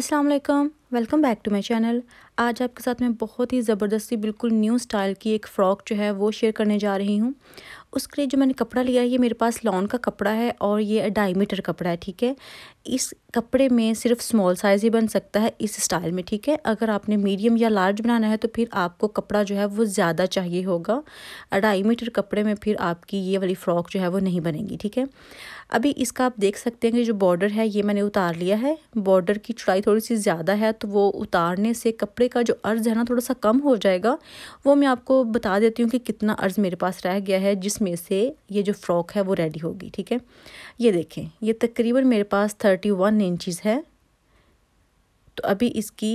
अस्सलाम वालेकुम welcome back to my channel आज आपके साथ मैं बहुत ही ज़बरदस्ती बिल्कुल न्यू स्टाइल की एक फ़्रॉक जो है वो शेयर करने जा रही हूँ उसके लिए जो मैंने कपड़ा लिया है ये मेरे पास लॉन का कपड़ा है और ये ढाई मीटर कपड़ा है ठीक है इस कपड़े में सिर्फ स्मॉल साइज़ ही बन सकता है इस स्टाइल में ठीक है अगर आपने मीडियम या लार्ज बनाना है तो फिर आपको कपड़ा जो है वो ज़्यादा चाहिए होगा अढ़ाई मीटर कपड़े में फिर आपकी ये वाली फ़्रॉक जो है वो नहीं बनेगी ठीक है अभी इसका आप देख सकते हैं कि जो बॉर्डर है ये मैंने उतार लिया है बॉर्डर की चुड़ाई थोड़ी सी ज़्यादा है तो वो उतारने से कपड़े का जो अर्ज़ है ना थोड़ा सा कम हो जाएगा वो मैं आपको बता देती हूँ कि कितना अर्ज़ मेरे पास रह गया है जिसमें से ये जो फ़्रॉक है वो रेडी होगी ठीक है ये देखें ये तकरीबन मेरे पास थर्टी वन इंचज़ है तो अभी इसकी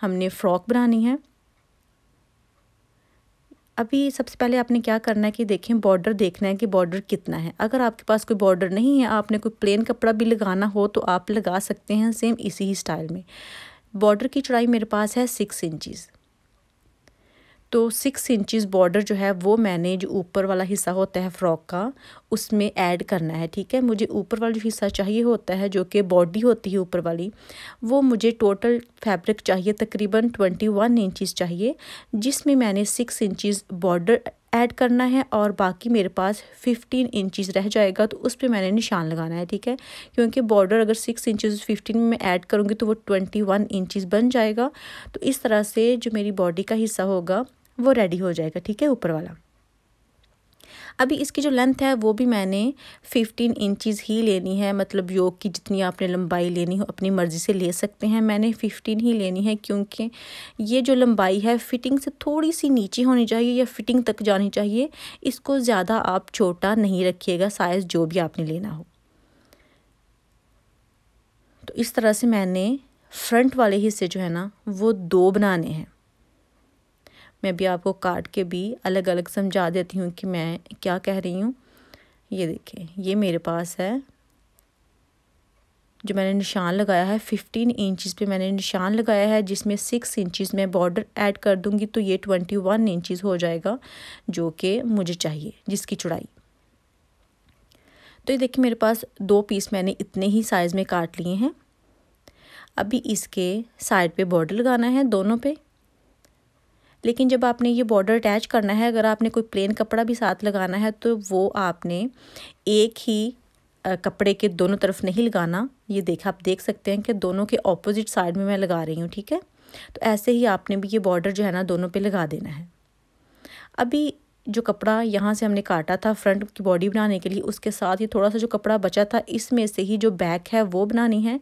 हमने फ़्रॉक बनानी है अभी सबसे पहले आपने क्या करना है कि देखें बॉर्डर देखना है कि बॉर्डर कितना है अगर आपके पास कोई बॉर्डर नहीं है आपने कोई प्लेन कपड़ा भी लगाना हो तो आप लगा सकते हैं सेम इसी ही स्टाइल में बॉर्डर की चौड़ाई मेरे पास है सिक्स इंचज़ तो सिक्स इंचज़ बॉर्डर जो है वो मैंने जो ऊपर वाला हिस्सा होता है फ़्रॉक का उसमें ऐड करना है ठीक है मुझे ऊपर वाला जो हिस्सा चाहिए होता है जो कि बॉडी होती है ऊपर वाली वो मुझे टोटल फैब्रिक चाहिए तकरीबन ट्वेंटी वन इंचज़ चाहिए जिसमें मैंने सिक्स इंचज़ बॉर्डर ऐड करना है और बाकी मेरे पास फिफ्टीन इंचज़ रह जाएगा तो उस पर मैंने निशान लगाना है ठीक है क्योंकि बॉर्डर अगर सिक्स इंचज़ फिफ्टीन में ऐड करूँगी तो वो ट्वेंटी वन इंचज़ बन जाएगा तो इस तरह से जो मेरी बॉडी का हिस्सा होगा वो रेडी हो जाएगा ठीक है ऊपर वाला अभी इसकी जो लेंथ है वो भी मैंने फिफ्टीन इंचज़ ही लेनी है मतलब योग की जितनी आपने लंबाई लेनी हो अपनी मर्ज़ी से ले सकते हैं मैंने फिफ्टीन ही लेनी है क्योंकि ये जो लंबाई है फ़िटिंग से थोड़ी सी नीचे होनी चाहिए या फिटिंग तक जानी चाहिए इसको ज़्यादा आप छोटा नहीं रखिएगा साइज़ जो भी आपने लेना हो तो इस तरह से मैंने फ्रंट वाले हिस्से जो है ना वो दो बनाने हैं मैं भी आपको काट के भी अलग अलग समझा देती हूँ कि मैं क्या कह रही हूँ ये देखिए ये मेरे पास है जो मैंने निशान लगाया है फिफ्टीन इंचज़ पे मैंने निशान लगाया है जिसमें सिक्स इंचज़ मैं बॉर्डर ऐड कर दूँगी तो ये ट्वेंटी वन इंचज़ हो जाएगा जो कि मुझे चाहिए जिसकी चुड़ाई तो ये देखिए मेरे पास दो पीस मैंने इतने ही साइज़ में काट लिए हैं अभी इसके साइड पे बॉर्डर लगाना है दोनों पे लेकिन जब आपने ये बॉर्डर अटैच करना है अगर आपने कोई प्लेन कपड़ा भी साथ लगाना है तो वो आपने एक ही कपड़े के दोनों तरफ नहीं लगाना ये देखा आप देख सकते हैं कि दोनों के ऑपोजिट साइड में मैं लगा रही हूँ ठीक है तो ऐसे ही आपने भी ये बॉर्डर जो है ना दोनों पे लगा देना है अभी जो कपड़ा यहाँ से हमने काटा था फ्रंट की बॉडी बनाने के लिए उसके साथ ही थोड़ा सा जो कपड़ा बचा था इसमें से ही जो बैक है वो बनानी है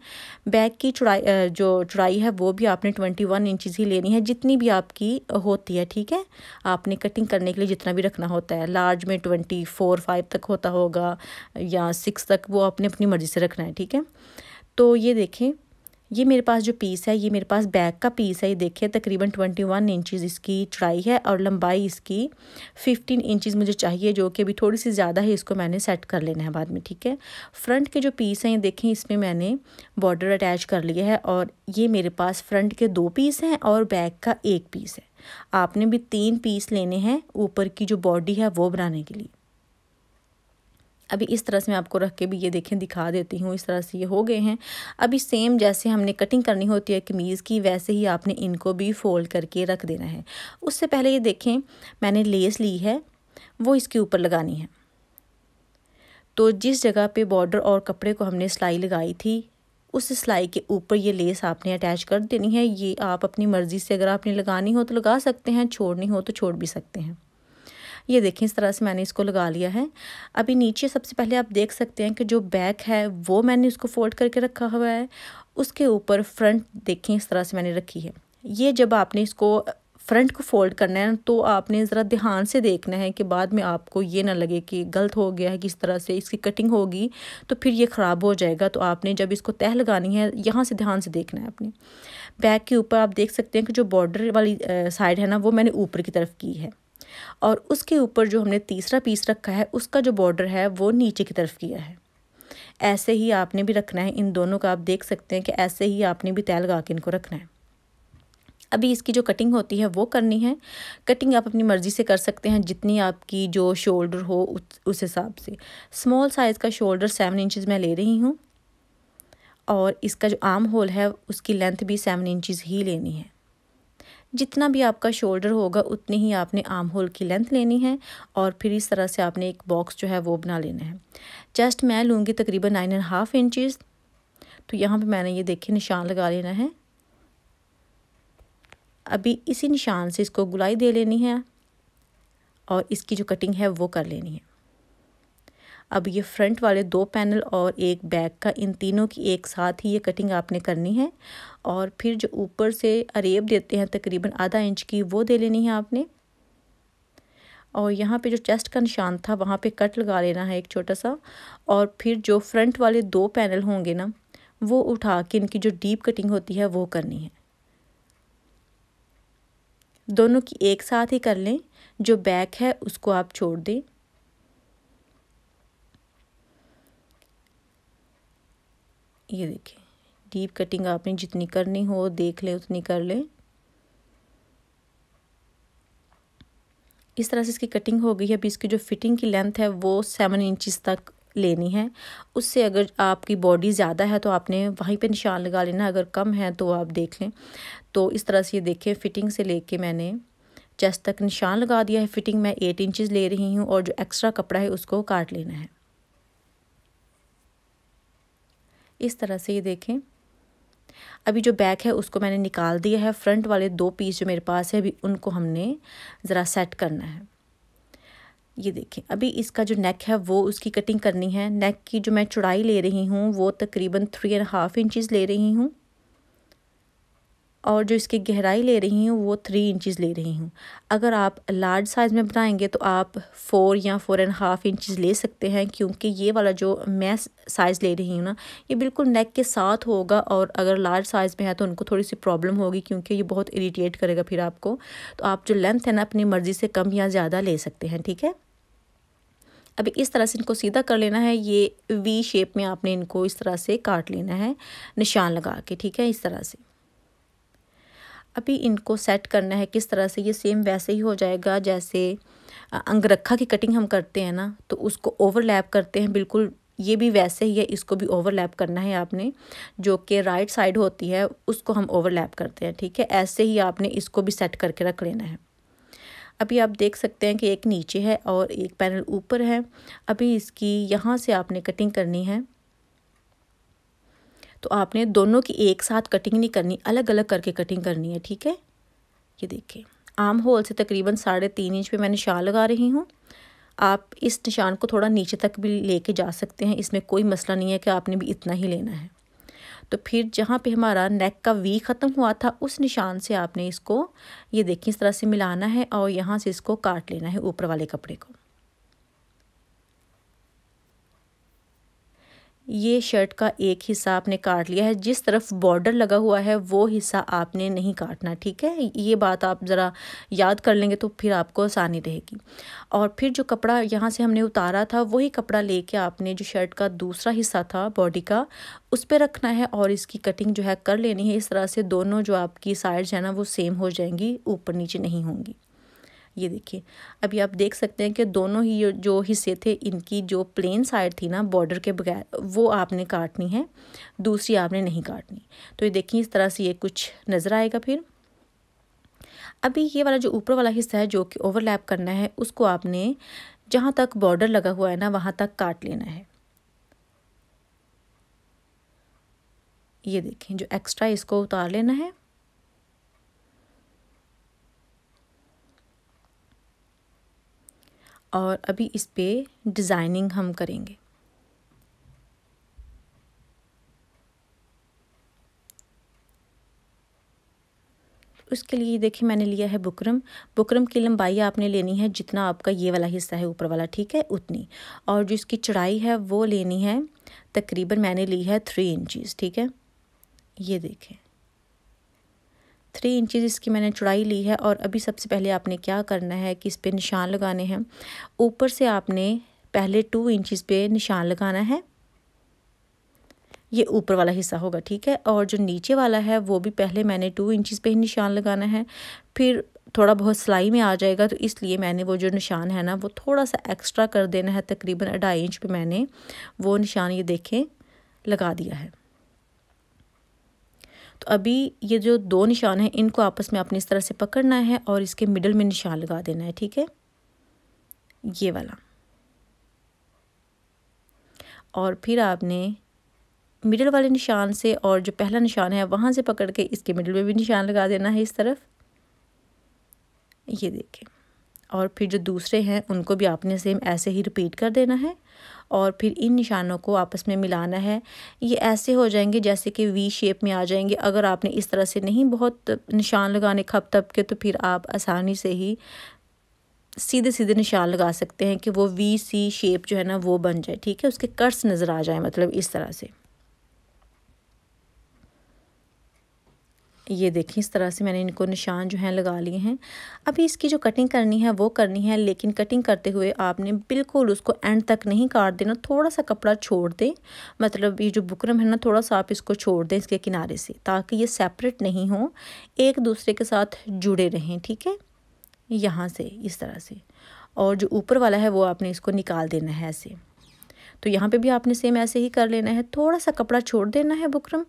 बैक की चुड़ाई जो चुड़ाई है वो भी आपने ट्वेंटी वन इंचज़ ही लेनी है जितनी भी आपकी होती है ठीक है आपने कटिंग करने के लिए जितना भी रखना होता है लार्ज में ट्वेंटी फोर फाइव तक होता होगा या सिक्स तक वो आपने अपनी मर्ज़ी से रखना है ठीक है तो ये देखें ये मेरे पास जो पीस है ये मेरे पास बैक का पीस है ये देखिए तकरीबन ट्वेंटी वन इंचज़ इसकी चढ़ाई है और लंबाई इसकी फिफ्टीन इंचज़ मुझे चाहिए जो कि अभी थोड़ी सी ज़्यादा है इसको मैंने सेट कर लेना है बाद में ठीक है फ्रंट के जो पीस हैं ये देखें इसमें मैंने बॉर्डर अटैच कर लिया है और ये मेरे पास फ्रंट के दो पीस हैं और बैक का एक पीस है आपने भी तीन पीस लेने हैं ऊपर की जो बॉडी है वो बनाने के लिए अभी इस तरह से मैं आपको रख के भी ये देखें दिखा देती हूँ इस तरह से ये हो गए हैं अभी सेम जैसे हमने कटिंग करनी होती है कमीज़ की वैसे ही आपने इनको भी फ़ोल्ड करके रख देना है उससे पहले ये देखें मैंने लेस ली है वो इसके ऊपर लगानी है तो जिस जगह पे बॉर्डर और कपड़े को हमने सिलाई लगाई थी उस सिलाई के ऊपर ये लेस आपने अटैच कर देनी है ये आप अपनी मर्ज़ी से अगर आपने लगानी हो तो लगा सकते हैं छोड़नी हो तो छोड़ भी सकते हैं ये देखें इस तरह से मैंने इसको लगा लिया है अभी नीचे सबसे पहले आप देख सकते हैं कि जो बैक है वो मैंने उसको फोल्ड करके रखा हुआ है उसके ऊपर फ्रंट देखें इस तरह से मैंने रखी है ये जब आपने इसको फ्रंट को फोल्ड करना है तो आपने ज़रा ध्यान से देखना है कि बाद में आपको ये ना लगे कि गलत हो गया है किस तरह से इसकी कटिंग होगी तो फिर ये ख़राब हो जाएगा तो आपने जब इसको तह लगानी है यहाँ से ध्यान से देखना है आपने बैक के ऊपर आप देख सकते हैं कि जो बॉर्डर वाली साइड है ना वो मैंने ऊपर की तरफ की है और उसके ऊपर जो हमने तीसरा पीस रखा है उसका जो बॉर्डर है वो नीचे की तरफ किया है ऐसे ही आपने भी रखना है इन दोनों का आप देख सकते हैं कि ऐसे ही आपने भी तय लगा के इनको रखना है अभी इसकी जो कटिंग होती है वो करनी है कटिंग आप अपनी मर्ज़ी से कर सकते हैं जितनी आपकी जो शोल्डर हो उस उस हिसाब से स्मॉल साइज़ का शोल्डर सेवन इंचज़ मैं ले रही हूँ और इसका जो आर्म होल है उसकी लेंथ भी सेवन इंचज़ ही लेनी है जितना भी आपका शोल्डर होगा उतनी ही आपने आर्म होल की लेंथ लेनी है और फिर इस तरह से आपने एक बॉक्स जो है वो बना लेना है चेस्ट मैं लूँगी तकरीबन नाइन एंड हाफ इंचज़ तो यहाँ पे मैंने ये देखे निशान लगा लेना है अभी इसी निशान से इसको गुलाई दे लेनी है और इसकी जो कटिंग है वो कर लेनी है अब ये फ्रंट वाले दो पैनल और एक बैक का इन तीनों की एक साथ ही ये कटिंग आपने करनी है और फिर जो ऊपर से अरेब देते हैं तकरीबन आधा इंच की वो दे लेनी है आपने और यहाँ पे जो चेस्ट का निशान था वहाँ पे कट लगा लेना है एक छोटा सा और फिर जो फ्रंट वाले दो पैनल होंगे ना वो उठा के इनकी जो डीप कटिंग होती है वो करनी है दोनों की एक साथ ही कर लें जो बैक है उसको आप छोड़ दें ये देखिए डीप कटिंग आपने जितनी करनी हो देख लें उतनी कर लें इस तरह से इसकी कटिंग हो गई है अभी इसकी जो फिटिंग की लेंथ है वो सेवन इंचज़ तक लेनी है उससे अगर आपकी बॉडी ज़्यादा है तो आपने वहीं पे निशान लगा लेना अगर कम है तो आप देख लें तो इस तरह से ये देखें फिटिंग से लेके मैंने चेस्ट तक निशान लगा दिया है फिटिंग मैं एट इंचज़ ले रही हूँ और जो एक्स्ट्रा कपड़ा है उसको काट लेना है इस तरह से ये देखें अभी जो बैक है उसको मैंने निकाल दिया है फ्रंट वाले दो पीस जो मेरे पास है अभी उनको हमने ज़रा सेट करना है ये देखें अभी इसका जो नेक है वो उसकी कटिंग करनी है नेक की जो मैं चौड़ाई ले रही हूँ वो तकरीबन थ्री एंड हाफ इंचज़ ले रही हूँ और जो इसकी गहराई ले रही हूँ वो थ्री इंचज़ ले रही हूँ अगर आप लार्ज साइज़ में बनाएंगे तो आप फ़ोर या फ़ोर एंड हाफ़ इंचज़ ले सकते हैं क्योंकि ये वाला जो मैं साइज़ ले रही हूँ ना ये बिल्कुल नेक के साथ होगा और अगर लार्ज साइज़ में है तो उनको थोड़ी सी प्रॉब्लम होगी क्योंकि ये बहुत इरीटेट करेगा फिर आपको तो आप जो लेंथ है ना अपनी मर्ज़ी से कम या ज़्यादा ले सकते हैं ठीक है अभी इस तरह से इनको सीधा कर लेना है ये वी शेप में आपने इनको इस तरह से काट लेना है निशान लगा के ठीक है इस तरह से अभी इनको सेट करना है किस तरह से ये सेम वैसे ही हो जाएगा जैसे अंगरखा की कटिंग हम करते हैं ना तो उसको ओवरलैप करते हैं बिल्कुल ये भी वैसे ही है इसको भी ओवरलैप करना है आपने जो कि राइट साइड होती है उसको हम ओवरलैप करते हैं ठीक है ऐसे ही आपने इसको भी सेट करके रख लेना है अभी आप देख सकते हैं कि एक नीचे है और एक पैनल ऊपर है अभी इसकी यहाँ से आपने कटिंग करनी है तो आपने दोनों की एक साथ कटिंग नहीं करनी अलग अलग करके कटिंग करनी है ठीक है ये देखिए आम होल से तकरीबन साढ़े तीन इंच पे मैं निशान लगा रही हूँ आप इस निशान को थोड़ा नीचे तक भी लेके जा सकते हैं इसमें कोई मसला नहीं है कि आपने भी इतना ही लेना है तो फिर जहाँ पे हमारा नेक का वी ख़त्म हुआ था उस निशान से आपने इसको ये देखिए इस तरह से मिलाना है और यहाँ से इसको काट लेना है ऊपर वाले कपड़े को ये शर्ट का एक हिस्सा आपने काट लिया है जिस तरफ बॉर्डर लगा हुआ है वो हिस्सा आपने नहीं काटना ठीक है ये बात आप ज़रा याद कर लेंगे तो फिर आपको आसानी रहेगी और फिर जो कपड़ा यहाँ से हमने उतारा था वही कपड़ा लेके आपने जो शर्ट का दूसरा हिस्सा था बॉडी का उस पर रखना है और इसकी कटिंग जो है कर लेनी है इस तरह से दोनों जो आपकी साइड्स हैं ना वो सेम हो जाएंगी ऊपर नीचे नहीं होंगी ये देखिए अभी आप देख सकते हैं कि दोनों ही जो हिस्से थे इनकी जो प्लेन साइड थी ना बॉर्डर के बगैर वो आपने काटनी है दूसरी आपने नहीं काटनी तो ये देखिए इस तरह से ये कुछ नज़र आएगा फिर अभी ये वाला जो ऊपर वाला हिस्सा है जो कि ओवरलैप करना है उसको आपने जहाँ तक बॉर्डर लगा हुआ है ना वहाँ तक काट लेना है ये देखें जो एक्स्ट्रा इसको उतार लेना है और अभी इस पर डिज़ाइनिंग हम करेंगे उसके लिए देखिए मैंने लिया है बुकरम बुकरम की लंबाई आपने लेनी है जितना आपका ये वाला हिस्सा है ऊपर वाला ठीक है उतनी और जो इसकी चढ़ाई है वो लेनी है तकरीबन मैंने ली है थ्री इंचज़ ठीक है ये देखें थ्री इंचज़ इसकी मैंने चौड़ाई ली है और अभी सबसे पहले आपने क्या करना है कि इस पर निशान लगाने हैं ऊपर से आपने पहले टू इंचज़ पे निशान लगाना है ये ऊपर वाला हिस्सा होगा ठीक है और जो नीचे वाला है वो भी पहले मैंने टू इंचज़ पे ही निशान लगाना है फिर थोड़ा बहुत सिलाई में आ जाएगा तो इसलिए मैंने वो जो निशान है ना वो थोड़ा सा एक्स्ट्रा कर देना है तकरीबन अढ़ाई इंच पे मैंने वो निशान ये देखें लगा दिया है तो अभी ये जो दो निशान हैं इनको आपस में आपने इस तरह से पकड़ना है और इसके मिडल में निशान लगा देना है ठीक है ये वाला और फिर आपने मिडल वाले निशान से और जो पहला निशान है वहाँ से पकड़ के इसके मिडल में भी निशान लगा देना है इस तरफ ये देखें और फिर जो दूसरे हैं उनको भी आपने सेम ऐसे ही रिपीट कर देना है और फिर इन निशानों को आपस में मिलाना है ये ऐसे हो जाएंगे जैसे कि वी शेप में आ जाएंगे अगर आपने इस तरह से नहीं बहुत निशान लगाने खप तप के तो फिर आप आसानी से ही सीधे सीधे निशान लगा सकते हैं कि वो वी सी शेप जो है ना वो बन जाए ठीक है उसके कर्स नज़र आ जाए मतलब इस तरह से ये देखें इस तरह से मैंने इनको निशान जो हैं लगा लिए हैं अभी इसकी जो कटिंग करनी है वो करनी है लेकिन कटिंग करते हुए आपने बिल्कुल उसको एंड तक नहीं काट देना थोड़ा सा कपड़ा छोड़ दें मतलब ये जो बुकरम है ना थोड़ा सा आप इसको छोड़ दें इसके किनारे से ताकि ये सेपरेट नहीं हो एक दूसरे के साथ जुड़े रहें ठीक है यहाँ से इस तरह से और जो ऊपर वाला है वो आपने इसको निकाल देना है ऐसे तो यहाँ पे भी आपने सेम ऐसे ही कर लेना है थोड़ा सा कपड़ा छोड़ देना है बुकरम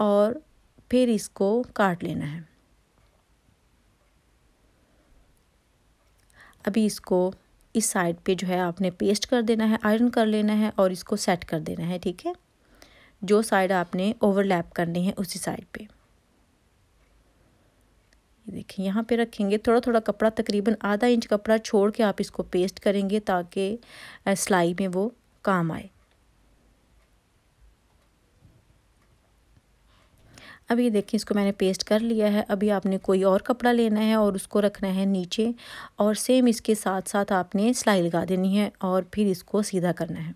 और फिर इसको काट लेना है अभी इसको इस साइड पे जो है आपने पेस्ट कर देना है आयरन कर लेना है और इसको सेट कर देना है ठीक है जो साइड आपने ओवरलैप करनी है उसी साइड पे ये देखिए यहाँ पे रखेंगे थोड़ा थोड़ा कपड़ा तकरीबन आधा इंच कपड़ा छोड़ के आप इसको पेस्ट करेंगे ताकि सिलाई में वो काम आए अब ये देखें इसको मैंने पेस्ट कर लिया है अभी आपने कोई और कपड़ा लेना है और उसको रखना है नीचे और सेम इसके साथ साथ आपने सिलाई लगा देनी है और फिर इसको सीधा करना है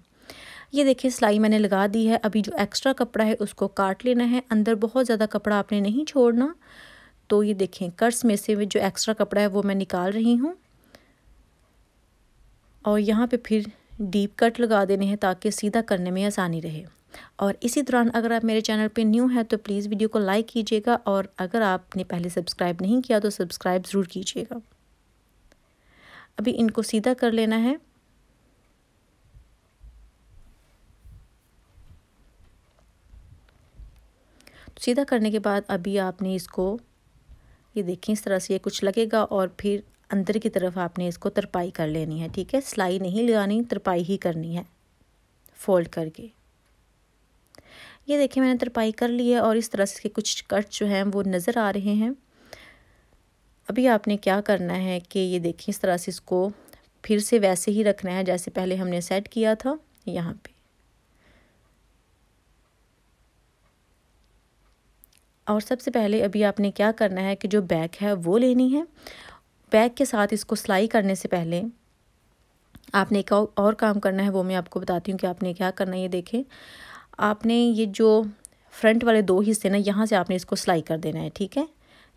ये देखिए सिलाई मैंने लगा दी है अभी जो एक्स्ट्रा कपड़ा है उसको काट लेना है अंदर बहुत ज़्यादा कपड़ा आपने नहीं छोड़ना तो ये देखें कर्स में से जो एक्स्ट्रा कपड़ा है वो मैं निकाल रही हूँ और यहाँ पे फिर डीप कट लगा देने हैं ताकि सीधा करने में आसानी रहे और इसी दौरान अगर आप मेरे चैनल पे न्यू हैं तो प्लीज़ वीडियो को लाइक कीजिएगा और अगर आपने पहले सब्सक्राइब नहीं किया तो सब्सक्राइब ज़रूर कीजिएगा अभी इनको सीधा कर लेना है तो सीधा करने के बाद अभी आपने इसको ये देखें इस तरह से ये कुछ लगेगा और फिर अंदर की तरफ आपने इसको तरपाई कर लेनी है ठीक है सिलाई नहीं लगानी तरपाई ही करनी है फोल्ड करके ये देखिए मैंने तरपाई कर ली है और इस तरह से इसके कुछ कट जो हैं वो नज़र आ रहे हैं अभी आपने क्या करना है कि ये देखिए इस तरह से इसको फिर से वैसे ही रखना है जैसे पहले हमने सेट किया था यहाँ पे और सबसे पहले अभी आपने क्या करना है कि जो बैग है वो लेनी है बैग के साथ इसको सिलाई करने से पहले आपने एक और काम करना है वो मैं आपको बताती हूँ कि आपने क्या करना है ये देखें आपने ये जो फ्रंट वाले दो हिस्से ना यहाँ से आपने इसको सिलाई कर देना है ठीक है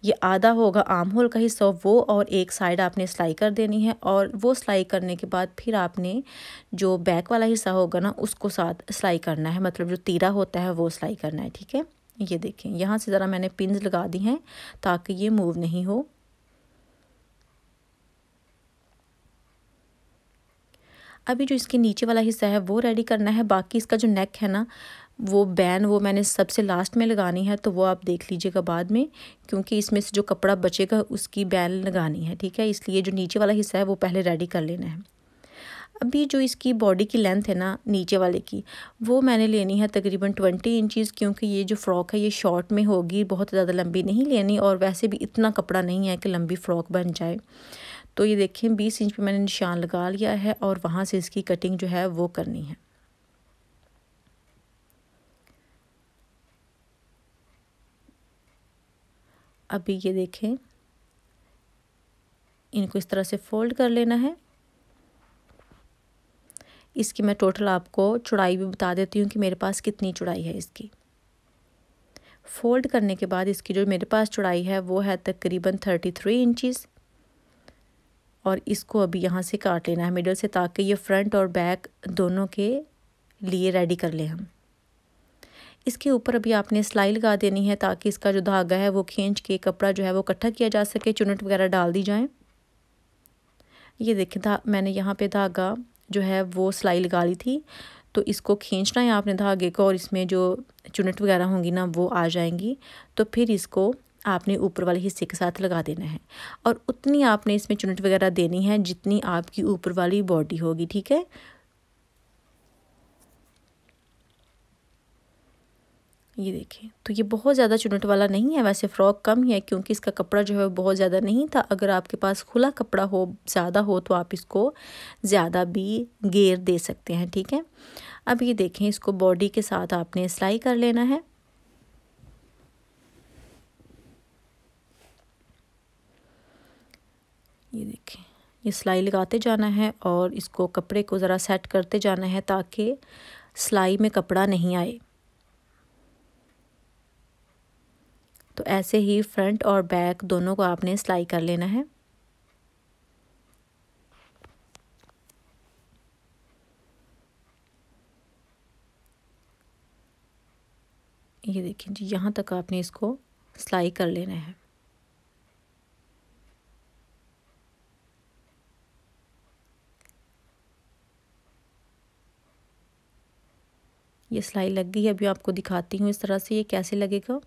ये आधा होगा आम होल का हिस्सा वो और एक साइड आपने सिलाई कर देनी है और वो सिलाई करने के बाद फिर आपने जो बैक वाला हिस्सा होगा ना उसको साथ सिलाई करना है मतलब जो तीरा होता है वो सिलाई करना है ठीक है ये देखें यहाँ से ज़रा मैंने पिंज लगा दी हैं ताकि ये मूव नहीं हो अभी जो इसके नीचे वाला हिस्सा है वो रेडी करना है बाकी इसका जो नेक है ना वो बैन वो मैंने सबसे लास्ट में लगानी है तो वो आप देख लीजिएगा बाद में क्योंकि इसमें से जो कपड़ा बचेगा उसकी बैन लगानी है ठीक है इसलिए जो नीचे वाला हिस्सा है वो पहले रेडी कर लेना है अभी जो इसकी बॉडी की लेंथ है ना नीचे वाले की वो मैंने लेनी है तकरीबन ट्वेंटी इंचज़ क्योंकि ये जो फ़्रॉक है ये शॉर्ट में होगी बहुत ज़्यादा लंबी नहीं लेनी और वैसे भी इतना कपड़ा नहीं है कि लंबी फ़्रॉक बन जाए तो ये देखें बीस इंच पे मैंने निशान लगा लिया है और वहाँ से इसकी कटिंग जो है वो करनी है अभी ये देखें इनको इस तरह से फोल्ड कर लेना है इसकी मैं टोटल आपको चौड़ाई भी बता देती हूँ कि मेरे पास कितनी चौड़ाई है इसकी फ़ोल्ड करने के बाद इसकी जो मेरे पास चौड़ाई है वो है तकरीबन थर्टी थ्री इंचज़ और इसको अभी यहाँ से काट लेना है मिडल से ताकि ये फ्रंट और बैक दोनों के लिए रेडी कर लें हम इसके ऊपर अभी आपने सिलाई लगा देनी है ताकि इसका जो धागा है वो खींच के कपड़ा जो है वो इकट्ठा किया जा सके चुनट वगैरह डाल दी जाए ये देखें धा मैंने यहाँ पे धागा जो है वो सिलाई लगा ली थी तो इसको खींचना है आपने धागे को और इसमें जो चुनट वगैरह होंगी ना वो आ जाएंगी तो फिर इसको आपने ऊपर वाले हिस्से के साथ लगा देना है और उतनी आपने इसमें चुनट वगैरह देनी है जितनी आपकी ऊपर वाली बॉडी होगी ठीक है ये देखें तो ये बहुत ज़्यादा चुनट वाला नहीं है वैसे फ़्रॉक कम ही है क्योंकि इसका कपड़ा जो है बहुत ज़्यादा नहीं था अगर आपके पास खुला कपड़ा हो ज़्यादा हो तो आप इसको ज़्यादा भी घेर दे सकते हैं ठीक है अब ये देखें इसको बॉडी के साथ आपने सिलाई कर लेना है ये देखें ये सिलाई लगाते जाना है और इसको कपड़े को ज़रा सेट करते जाना है ताकि सिलाई में कपड़ा नहीं आए तो ऐसे ही फ्रंट और बैक दोनों को आपने सिलाई कर लेना है ये देखिए जी यहाँ तक आपने इसको सिलाई कर लेना है ये सिलाई लग गई अभी आपको दिखाती हूँ इस तरह से ये कैसे लगेगा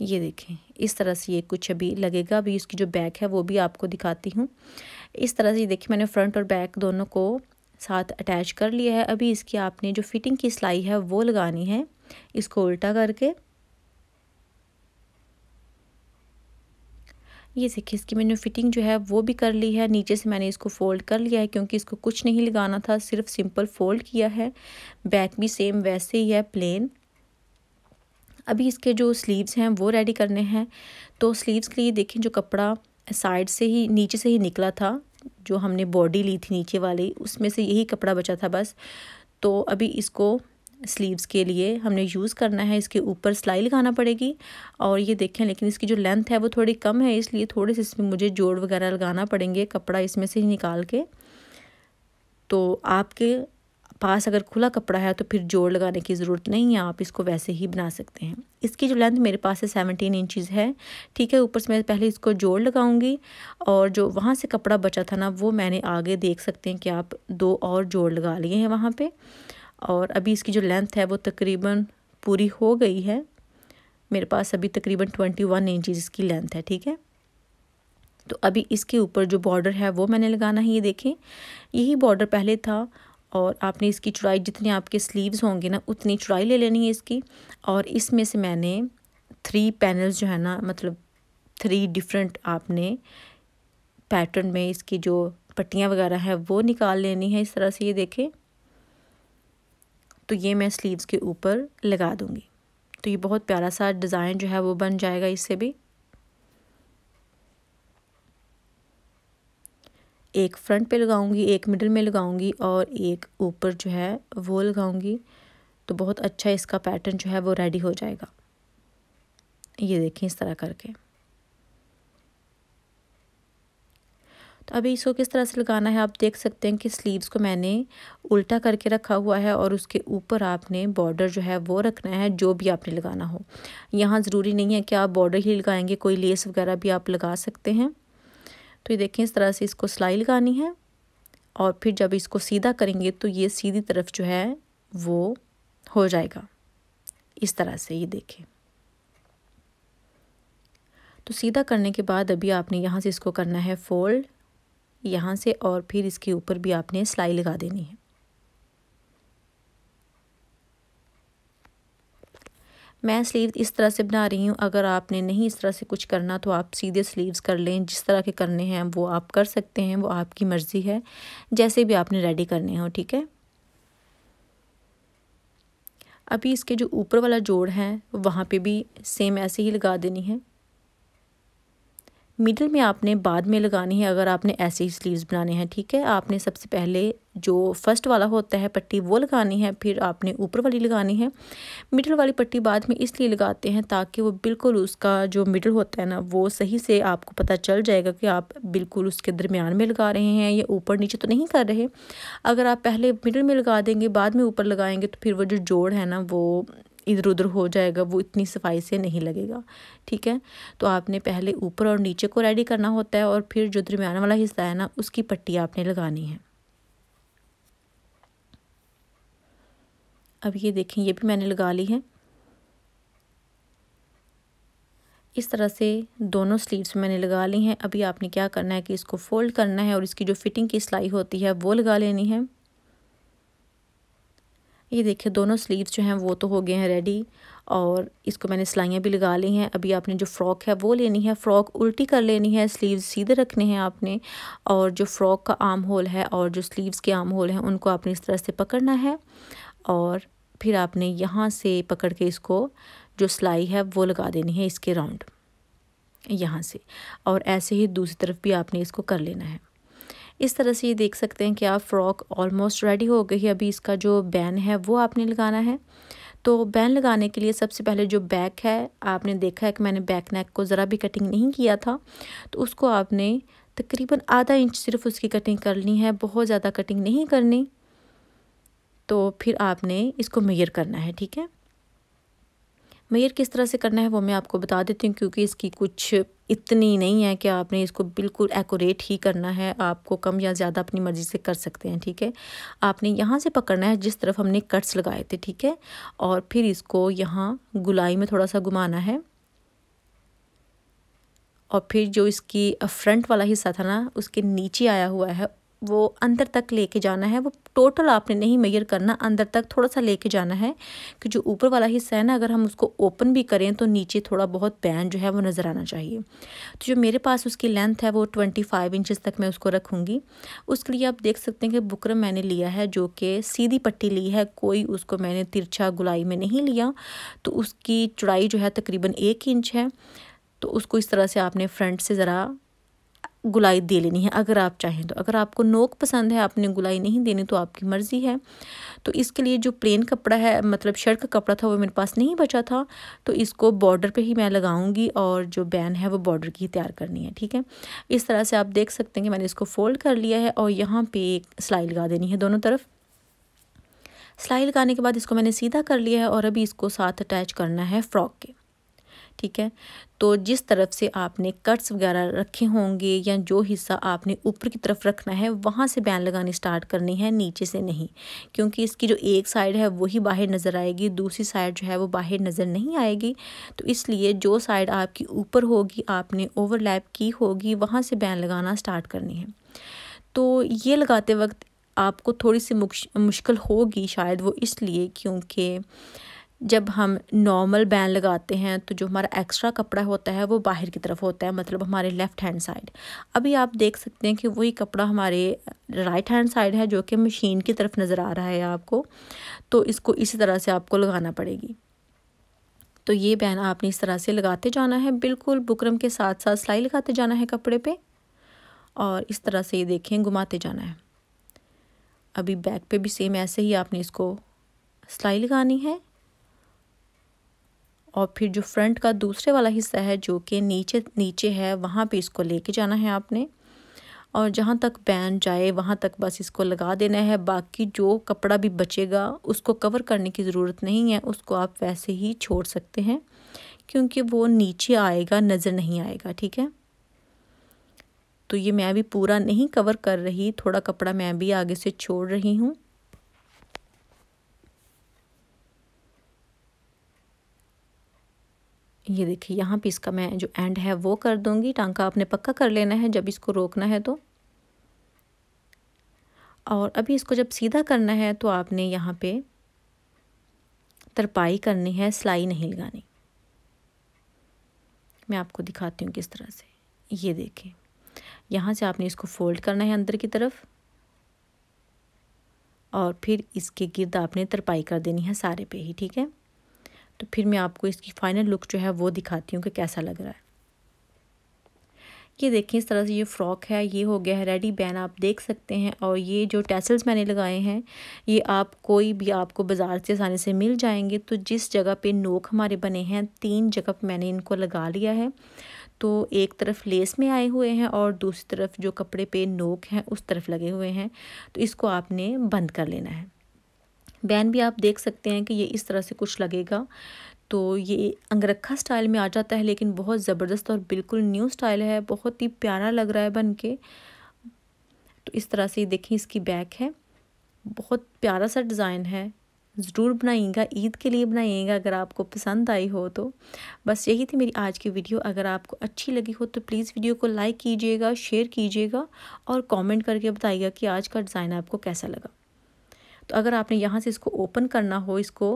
ये देखें इस तरह से ये कुछ अभी लगेगा अभी इसकी जो बैक है वो भी आपको दिखाती हूँ इस तरह से ये देखिए मैंने फ्रंट और बैक दोनों को साथ अटैच कर लिया है अभी इसकी आपने जो फिटिंग की सिलाई है वो लगानी है इसको उल्टा करके ये देखिए इसकी मैंने फिटिंग जो है वो भी कर ली है नीचे से मैंने इसको फोल्ड कर लिया है क्योंकि इसको कुछ नहीं लगाना था सिर्फ सिंपल फोल्ड किया है बैक भी सेम वैसे ही है प्लेन अभी इसके जो स्लीव्स हैं वो रेडी करने हैं तो स्लीव्स के लिए देखें जो कपड़ा साइड से ही नीचे से ही निकला था जो हमने बॉडी ली थी नीचे वाली उसमें से यही कपड़ा बचा था बस तो अभी इसको स्लीव्स के लिए हमने यूज़ करना है इसके ऊपर सिलाई लगाना पड़ेगी और ये देखें लेकिन इसकी जो लेंथ है वो थोड़ी कम है इसलिए थोड़े से इसमें मुझे जोड़ वगैरह लगाना पड़ेंगे कपड़ा इसमें से ही निकाल के तो आपके पास अगर खुला कपड़ा है तो फिर जोड़ लगाने की ज़रूरत नहीं है आप इसको वैसे ही बना सकते हैं इसकी जो लेंथ मेरे पास है सेवनटीन इंचज़ है ठीक है ऊपर से मैं पहले इसको जोड़ लगाऊंगी और जो वहाँ से कपड़ा बचा था ना वो मैंने आगे देख सकते हैं कि आप दो और जोड़ लगा लिए हैं वहाँ पर और अभी इसकी जो लेंथ है वो तकरीबन पूरी हो गई है मेरे पास अभी तकरीबन ट्वेंटी वन इंचज़ इसकी लेंथ है ठीक है तो अभी इसके ऊपर जो बॉर्डर है वो मैंने लगाना है ये देखें यही बॉर्डर पहले था और आपने इसकी चुड़ाई जितने आपके स्लीव्स होंगे ना उतनी चुड़ाई ले लेनी है इसकी और इसमें से मैंने थ्री पैनल्स जो है ना मतलब थ्री डिफरेंट आपने पैटर्न में इसकी जो पट्टियाँ वगैरह हैं वो निकाल लेनी है इस तरह से ये देखें तो ये मैं स्लीव्स के ऊपर लगा दूँगी तो ये बहुत प्यारा सा डिज़ाइन जो है वो बन जाएगा इससे भी एक फ्रंट पे लगाऊंगी एक मिडल में लगाऊंगी और एक ऊपर जो है वो लगाऊंगी तो बहुत अच्छा इसका पैटर्न जो है वो रेडी हो जाएगा ये देखें इस तरह करके तो अभी इसको किस तरह से लगाना है आप देख सकते हैं कि स्लीव्स को मैंने उल्टा करके रखा हुआ है और उसके ऊपर आपने बॉर्डर जो है वो रखना है जो भी आपने लगाना हो यहाँ ज़रूरी नहीं है कि आप बॉर्डर ही लगाएंगे कोई लेस वगैरह भी आप लगा सकते हैं तो ये देखें इस तरह से इसको सिलाई लगानी है और फिर जब इसको सीधा करेंगे तो ये सीधी तरफ जो है वो हो जाएगा इस तरह से ये देखें तो सीधा करने के बाद अभी आपने यहाँ से इसको करना है फोल्ड यहाँ से और फिर इसके ऊपर भी आपने सिलाई लगा देनी है मैं स्लीव इस तरह से बना रही हूँ अगर आपने नहीं इस तरह से कुछ करना तो आप सीधे स्लीव्स कर लें जिस तरह के करने हैं वो आप कर सकते हैं वो आपकी मर्ज़ी है जैसे भी आपने रेडी करने हो ठीक है अभी इसके जो ऊपर वाला जोड़ है वहाँ पे भी सेम ऐसे ही लगा देनी है मिडल में आपने बाद में लगानी है अगर आपने ऐसे ही स्लीव्स बनाने हैं ठीक है आपने सबसे पहले जो फर्स्ट वाला होता है पट्टी वो लगानी है फिर आपने ऊपर वाली लगानी है मिडल वाली पट्टी बाद में इसलिए लगाते हैं ताकि वो बिल्कुल उसका जो मिडल होता है ना वो सही से आपको पता चल जाएगा कि आप बिल्कुल उसके दरमियान में लगा रहे हैं या ऊपर नीचे तो नहीं कर रहे अगर आप पहले मिडल में लगा देंगे बाद में ऊपर लगाएंगे तो फिर वो जो जोड़ है ना वो इधर उधर हो जाएगा वो इतनी सफाई से नहीं लगेगा ठीक है तो आपने पहले ऊपर और नीचे को रेडी करना होता है और फिर जो दरमियान वाला हिस्सा है ना उसकी पट्टी आपने लगानी है अब ये देखें ये भी मैंने लगा ली है इस तरह से दोनों स्लीव्स मैंने लगा ली हैं अभी आपने क्या करना है कि इसको फोल्ड करना है और इसकी जो फिटिंग की सिलाई होती है वो लगा लेनी है ये देखिए दोनों स्लीव्स जो हैं वो तो हो गए हैं रेडी और इसको मैंने सिलाइयाँ भी लगा ली हैं अभी आपने जो फ़्रॉक है वो लेनी है फ़्रॉक उल्टी कर लेनी है स्लीव्स सीधे रखने हैं आपने और जो फ़्रॉक का आम होल है और जो स्लीव्स के आम होल हैं उनको आपने इस तरह से पकड़ना है और फिर आपने यहाँ से पकड़ के इसको जो सिलाई है वो लगा देनी है इसके राउंड यहाँ से और ऐसे ही दूसरी तरफ भी आपने इसको कर लेना है इस तरह से ये देख सकते हैं कि आप फ्रॉक ऑलमोस्ट रेडी हो गई है अभी इसका जो बैन है वो आपने लगाना है तो बैन लगाने के लिए सबसे पहले जो बैक है आपने देखा है कि मैंने बैक नेक को ज़रा भी कटिंग नहीं किया था तो उसको आपने तकरीबन आधा इंच सिर्फ उसकी कटिंग करनी है बहुत ज़्यादा कटिंग नहीं करनी तो फिर आपने इसको मेयर करना है ठीक है मेयर किस तरह से करना है वो मैं आपको बता देती हूँ क्योंकि इसकी कुछ इतनी नहीं है कि आपने इसको बिल्कुल एकोरेट ही करना है आपको कम या ज़्यादा अपनी मर्ज़ी से कर सकते हैं ठीक है आपने यहाँ से पकड़ना है जिस तरफ हमने कट्स लगाए थे ठीक है और फिर इसको यहाँ गुलाई में थोड़ा सा घुमाना है और फिर जो इसकी फ्रंट वाला हिस्सा था ना उसके नीचे आया हुआ है वो अंदर तक लेके जाना है वो टोटल आपने नहीं मेयर करना अंदर तक थोड़ा सा लेके जाना है कि जो ऊपर वाला हिस्सा है ना अगर हम उसको ओपन भी करें तो नीचे थोड़ा बहुत पैन जो है वो नज़र आना चाहिए तो जो मेरे पास उसकी लेंथ है वो ट्वेंटी फाइव इंचज़ तक मैं उसको रखूँगी उसके लिए आप देख सकते हैं कि बुकरम मैंने लिया है जो कि सीधी पट्टी ली है कोई उसको मैंने तिरछा गुलाई में नहीं लिया तो उसकी चौड़ाई जो है तकरीबन एक इंच है तो उसको इस तरह से आपने फ्रंट से ज़रा गुलाई दे लेनी है अगर आप चाहें तो अगर आपको नोक पसंद है आपने गुलाई नहीं देनी तो आपकी मर्ज़ी है तो इसके लिए जो प्लेन कपड़ा है मतलब शर्ट का कपड़ा था वो मेरे पास नहीं बचा था तो इसको बॉर्डर पे ही मैं लगाऊंगी और जो बैन है वो बॉर्डर की तैयार करनी है ठीक है इस तरह से आप देख सकते हैं कि मैंने इसको फ़ोल्ड कर लिया है और यहाँ पे सिलाई लगा देनी है दोनों तरफ सिलाई लगाने के बाद इसको मैंने सीधा कर लिया है और अभी इसको साथ अटैच करना है फ्रॉक के ठीक है तो जिस तरफ से आपने कट्स वगैरह रखे होंगे या जो हिस्सा आपने ऊपर की तरफ रखना है वहाँ से बैन लगानी स्टार्ट करनी है नीचे से नहीं क्योंकि इसकी जो एक साइड है वही बाहर नज़र आएगी दूसरी साइड जो है वो बाहर नज़र नहीं आएगी तो इसलिए जो साइड आपकी ऊपर होगी आपने ओवरलैप की होगी वहाँ से बैन लगाना स्टार्ट करनी है तो ये लगाते वक्त आपको थोड़ी सी मुश्किल होगी शायद वो इसलिए क्योंकि जब हम नॉर्मल बैन लगाते हैं तो जो हमारा एक्स्ट्रा कपड़ा होता है वो बाहर की तरफ होता है मतलब हमारे लेफ़्ट हैंड साइड अभी आप देख सकते हैं कि वही कपड़ा हमारे राइट हैंड साइड है जो कि मशीन की तरफ नज़र आ रहा है आपको तो इसको इसी तरह से आपको लगाना पड़ेगी तो ये बैन आपने इस तरह से लगाते जाना है बिल्कुल बुकरम के साथ साथ सिलाई लगाते जाना है कपड़े पर और इस तरह से ये देखें घुमाते जाना है अभी बैक पर भी सेम ऐसे ही आपने इसको सिलाई लगानी है और फिर जो फ्रंट का दूसरे वाला हिस्सा है जो कि नीचे नीचे है वहाँ पे इसको लेके जाना है आपने और जहाँ तक बैन जाए वहाँ तक बस इसको लगा देना है बाकी जो कपड़ा भी बचेगा उसको कवर करने की ज़रूरत नहीं है उसको आप वैसे ही छोड़ सकते हैं क्योंकि वो नीचे आएगा नज़र नहीं आएगा ठीक है तो ये मैं भी पूरा नहीं कवर कर रही थोड़ा कपड़ा मैं भी आगे से छोड़ रही हूँ ये देखिए यहाँ पे इसका मैं जो एंड है वो कर दूँगी टांका आपने पक्का कर लेना है जब इसको रोकना है तो और अभी इसको जब सीधा करना है तो आपने यहाँ पे तरपाई करनी है सिलाई नहीं लगानी मैं आपको दिखाती हूँ किस तरह से ये देखिए यहाँ से आपने इसको फोल्ड करना है अंदर की तरफ और फिर इसके गिर्द आपने तरपाई कर देनी है सारे पे ही ठीक है तो फिर मैं आपको इसकी फ़ाइनल लुक जो है वो दिखाती हूँ कि कैसा लग रहा है ये देखें इस तरह से ये फ़्रॉक है ये हो गया है रेडी बैन आप देख सकते हैं और ये जो टैसल्स मैंने लगाए हैं ये आप कोई भी आपको बाज़ार से आसानी से मिल जाएंगे तो जिस जगह पे नोक हमारे बने हैं तीन जगह पे मैंने इनको लगा लिया है तो एक तरफ लेस में आए हुए हैं और दूसरी तरफ जो कपड़े पे नोक हैं उस तरफ लगे हुए हैं तो इसको आपने बंद कर लेना है बैन भी आप देख सकते हैं कि ये इस तरह से कुछ लगेगा तो ये अंगरखा स्टाइल में आ जाता है लेकिन बहुत ज़बरदस्त और बिल्कुल न्यू स्टाइल है बहुत ही प्यारा लग रहा है बन के तो इस तरह से देखें इसकी बैक है बहुत प्यारा सा डिज़ाइन है ज़रूर बनाइएगा ईद के लिए बनाइएगा अगर आपको पसंद आई हो तो बस यही थी मेरी आज की वीडियो अगर आपको अच्छी लगी हो तो प्लीज़ वीडियो को लाइक कीजिएगा शेयर कीजिएगा और कमेंट करके बताइएगा कि आज का डिज़ाइन आपको कैसा लगा तो अगर आपने यहाँ से इसको ओपन करना हो इसको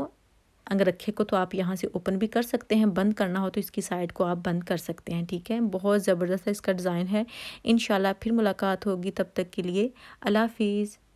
रखे को तो आप यहाँ से ओपन भी कर सकते हैं बंद करना हो तो इसकी साइड को आप बंद कर सकते हैं ठीक है बहुत ज़बरदस्त इसका डिज़ाइन है इन फिर मुलाकात होगी तब तक के लिए अल्लाह